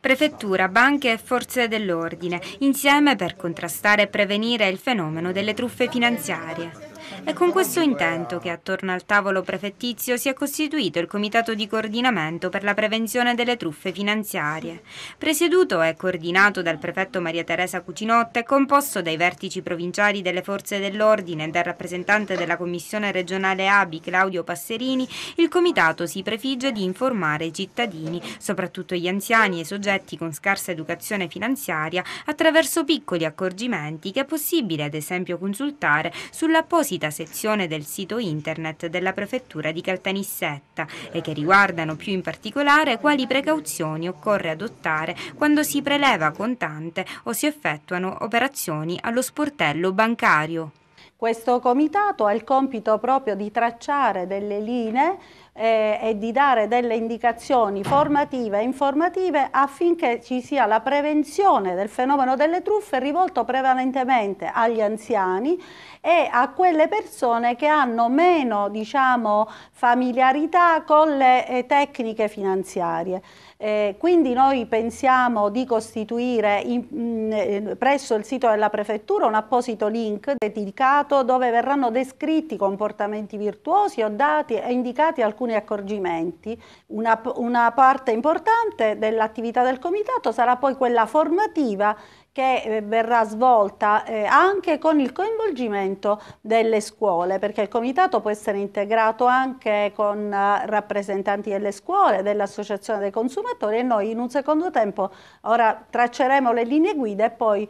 Prefettura, banche e forze dell'ordine, insieme per contrastare e prevenire il fenomeno delle truffe finanziarie. È con questo intento che attorno al tavolo prefettizio si è costituito il Comitato di Coordinamento per la Prevenzione delle Truffe Finanziarie. Presieduto e coordinato dal prefetto Maria Teresa Cucinotta e composto dai vertici provinciali delle Forze dell'Ordine e dal rappresentante della Commissione regionale ABI Claudio Passerini, il Comitato si prefigge di informare i cittadini, soprattutto gli anziani e i soggetti con scarsa educazione finanziaria, attraverso piccoli accorgimenti che è possibile ad esempio consultare sull'apposita apposita sezione del sito internet della prefettura di Caltanissetta e che riguardano più in particolare quali precauzioni occorre adottare quando si preleva contante o si effettuano operazioni allo sportello bancario. Questo comitato ha il compito proprio di tracciare delle linee eh, e di dare delle indicazioni formative e informative affinché ci sia la prevenzione del fenomeno delle truffe rivolto prevalentemente agli anziani e a quelle persone che hanno meno diciamo, familiarità con le eh, tecniche finanziarie. Eh, quindi noi pensiamo di costituire in, mh, mm, eh, presso il sito della prefettura un apposito link dedicato formato dove verranno descritti comportamenti virtuosi o dati e indicati alcuni accorgimenti. Una, una parte importante dell'attività del comitato sarà poi quella formativa che eh, verrà svolta eh, anche con il coinvolgimento delle scuole, perché il comitato può essere integrato anche con eh, rappresentanti delle scuole, dell'associazione dei consumatori e noi in un secondo tempo ora tracceremo le linee guida e poi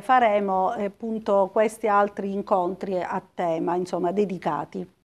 faremo appunto questi altri incontri a tema, insomma, dedicati.